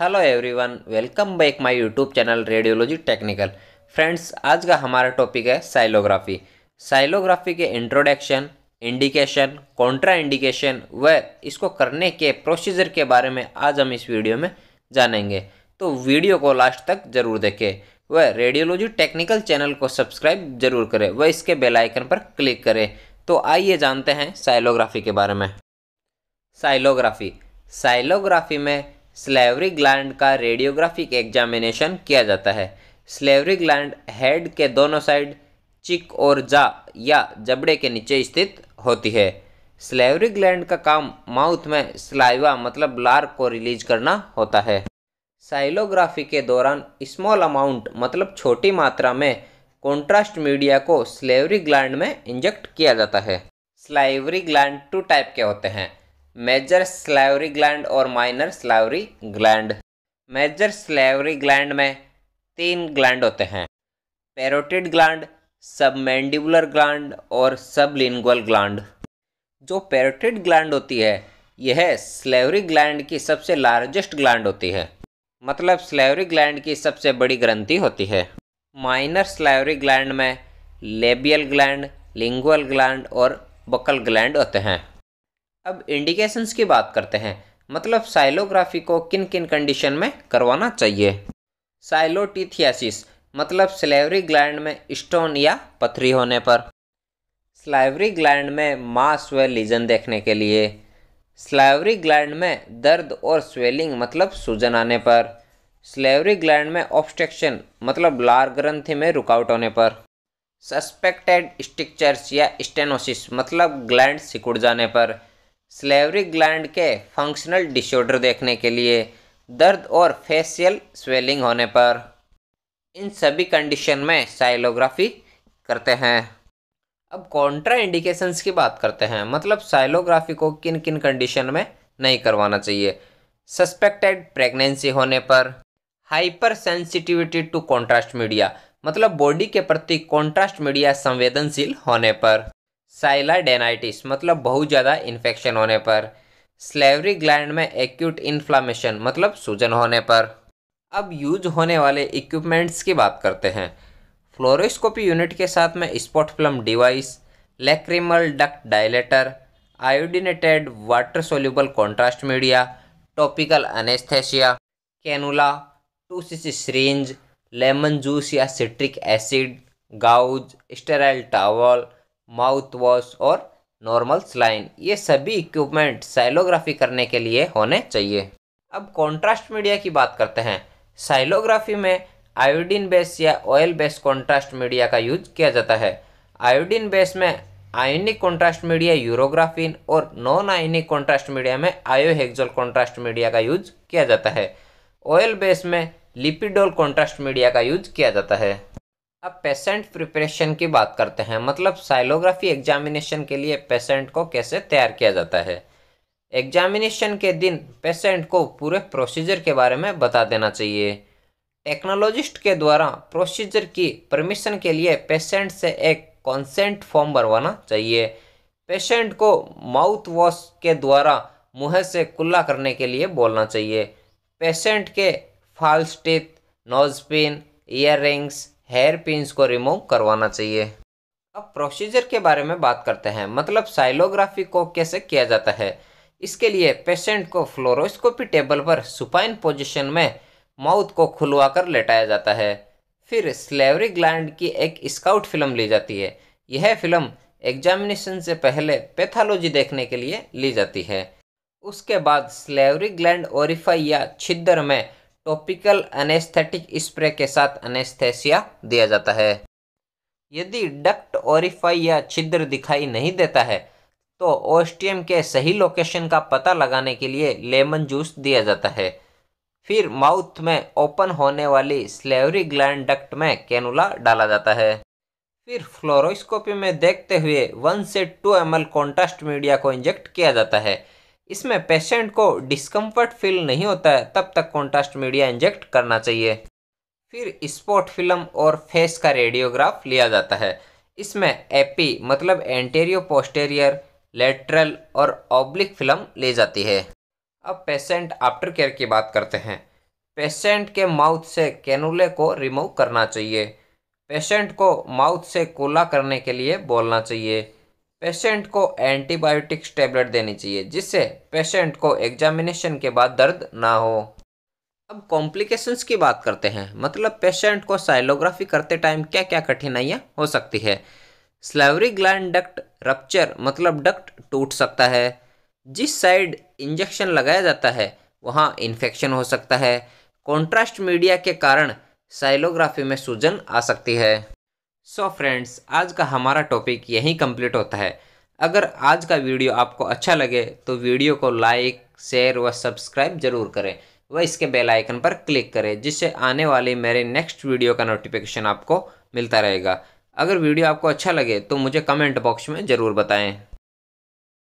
hello everyone welcome back my YouTube channel radiology technical friends आज का हमारा topic है साइलोग्राफी साइलोग्राफी के इंट्रोडक्शन इंडिकेशन कॉन्ट्रा इंडिकेशन व इसको करने के प्रोसीजर के बारे में आज हम इस वीडियो में जानेंगे तो वीडियो को लास्ट तक जरूर देखें व रेडियोलॉजी टेक्निकल चैनल को सब्सक्राइब जरूर करें व इसके बेलाइकन पर क्लिक करें तो आइए जानते हैं साइलोग्राफी के बारे में साइलोग्राफी साइलोग्राफी में स्लेवरी ग्लैंड का रेडियोग्राफिक एग्जामिनेशन किया जाता है स्लेवरी ग्लैंड हेड के दोनों साइड चिक और जा या जबड़े के नीचे स्थित होती है स्लेवरी ग्लैंड का काम माउथ में स्लाइवा मतलब लार को रिलीज करना होता है साइलोग्राफी के दौरान स्मॉल अमाउंट मतलब छोटी मात्रा में कॉन्ट्रास्ट मीडिया को स्लेवरी ग्लैंड में इंजेक्ट किया जाता है स्लाइवरी ग्लैंड टू टाइप के होते हैं मेजर स्लैवरी ग्लैंड और minor salivary gland major salivary gland में तीन ग्लैंड होते हैं पेरोटिड ग्लैंड सबमेंडिबुलर ग्लैंड और सबलिंगुअल ग्लैंड जो पेरोटिड ग्लैंड होती है यह स्लेवरी ग्लैंड की सबसे लार्जेस्ट ग्लैंड होती है मतलब स्लेवरी ग्लैंड की सबसे बड़ी ग्रंथि होती है माइनर स्लेवरी ग्लैंड में लेबियल ग्लैंड लिंगुअल ग्लैंड और बकल ग्लैंड होते हैं अब इंडिकेशंस की बात करते हैं मतलब साइलोग्राफी को किन किन कंडीशन में करवाना चाहिए साइलोटिथियासिस मतलब स्लेवरी ग्लैंड में स्टोन या पथरी होने पर स्लाइवरी ग्लैंड में मास व लीजन देखने के लिए स्लाइवरी ग्लैंड में दर्द और स्वेलिंग मतलब सूजन आने पर स्लेवरी ग्लैंड में ऑब्स्ट्रक्शन मतलब लार ग्रंथि में रुकावट होने पर सस्पेक्टेड स्टिक्चर्स या स्टेनोसिस मतलब ग्लैंड सिकुड़ जाने पर स्लेवरिक ग्लैंड के फंक्शनल डिसऑर्डर देखने के लिए दर्द और फेशियल स्वेलिंग होने पर इन सभी कंडीशन में साइलोग्राफी करते हैं अब कॉन्ट्रा इंडिकेशंस की बात करते हैं मतलब साइलोग्राफी को किन किन कंडीशन में नहीं करवाना चाहिए सस्पेक्टेड प्रेगनेंसी होने पर hyper sensitivity to contrast media मतलब बॉडी के प्रति कॉन्ट्रास्ट मीडिया संवेदनशील होने पर साइलाडेनाइटिस मतलब बहुत ज़्यादा इन्फेक्शन होने पर स्लेवरी ग्लैंड में एक्यूट इन्फ्लामेशन मतलब सूजन होने पर अब यूज होने वाले इक्विपमेंट्स की बात करते हैं फ्लोरोस्कोपी यूनिट के साथ में spot film device lacrimal duct dilator iodinated water soluble contrast media topical anaesthesia cannula two c syringe lemon juice या citric acid gauze sterile towel mouth wash और नॉर्मल स्लाइन ये सभी इक्विपमेंट साइलोग्राफी करने के लिए होने चाहिए अब कॉन्ट्रास्ट मीडिया की बात करते हैं साइलोग्राफी में आयोडीन बेस या ऑयल बेस कॉन्ट्रास्ट मीडिया का यूज किया जाता है आयोडीन बेस में आयोनिक कॉन्ट्रास्ट मीडिया यूरोग्राफिन और नॉन आयोनिक कॉन्ट्रास्ट मीडिया में आयोहेक्जोल कॉन्ट्रास्ट मीडिया का यूज किया जाता है ऑयल बेस में लिपिडोल कॉन्ट्रास्ट मीडिया का यूज किया जाता है अब पेशेंट प्रिपरेशन की बात करते हैं मतलब साइलोग्राफी एग्जामिनेशन के लिए पेशेंट को कैसे तैयार किया जाता है एग्जामिनेशन के दिन पेशेंट को पूरे प्रोसीजर के बारे में बता देना चाहिए टेक्नोलॉजिस्ट के द्वारा प्रोसीजर की परमिशन के लिए पेशेंट से एक कॉन्सेंट फॉर्म भरवाना चाहिए पेशेंट को माउथ वॉश के द्वारा मुँह से कुल्ला करने के लिए बोलना चाहिए पेशेंट के false teeth nose pin ear rings hair pins को रिमूव करवाना चाहिए अब प्रोसीजर के बारे में बात करते हैं मतलब साइलोग्राफी को कैसे किया जाता है इसके लिए पेशेंट को फ्लोरोस्कोपी टेबल पर सुपाइन पोजिशन में माउथ को खुलवा कर लेटाया जाता है फिर स्लेवरी ग्लैंड की एक स्काउट फिल्म ली जाती है यह फिल्म एग्जामिनेशन से पहले पैथोलॉजी देखने के लिए ली जाती है उसके बाद स्लेवरी ग्लैंड ओरिफाई या छिद्र में टॉपिकल अनेस्थेटिक स्प्रे के साथ अनेस्थेसिया दिया जाता है यदि डक्ट ओरिफाई या छिद्र दिखाई नहीं देता है तो ओस्टियम के सही लोकेशन का पता लगाने के लिए लेमन जूस दिया जाता है फिर माउथ में ओपन होने वाली स्लेवरी ग्लैंड डक्ट में कैनुला डाला जाता है फिर फ्लोरोस्कोपी में देखते हुए वन से two M L contrast media को इंजेक्ट किया जाता है इसमें पेशेंट को डिस्कम्फर्ट फील नहीं होता है तब तक कॉन्ट्रास्ट मीडिया इंजेक्ट करना चाहिए फिर स्पॉट फिल्म और फेस का रेडियोग्राफ लिया जाता है इसमें एपी मतलब एंटेरियो पोस्टेरियर लेटरल और ऑब्लिक फिल्म ले जाती है अब पेशेंट आफ्टर केयर की बात करते हैं पेशेंट के माउथ से कैनुले को रिमूव करना चाहिए पेशेंट को माउथ से कोला करने के लिए बोलना चाहिए पेशेंट को एंटीबायोटिक्स टेबलेट देनी चाहिए जिससे पेशेंट को एग्जामिनेशन के बाद दर्द ना हो अब कॉम्प्लिकेशंस की बात करते हैं मतलब पेशेंट को साइलोग्राफी करते टाइम क्या क्या कठिनाइयाँ हो सकती है स्लेवरी ग्लैंड डक्ट रप्चर मतलब डक्ट टूट सकता है जिस साइड इंजेक्शन लगाया जाता है वहाँ इन्फेक्शन हो सकता है कॉन्ट्रास्ट मीडिया के कारण साइलोग्राफी में सूजन आ सकती है सो so फ्रेंड्स आज का हमारा टॉपिक यहीं कंप्लीट होता है अगर आज का वीडियो आपको अच्छा लगे तो वीडियो को लाइक शेयर व सब्सक्राइब जरूर करें व इसके बेल आइकन पर क्लिक करें जिससे आने वाले मेरे नेक्स्ट वीडियो का नोटिफिकेशन आपको मिलता रहेगा अगर वीडियो आपको अच्छा लगे तो मुझे कमेंट बॉक्स में ज़रूर बताएँ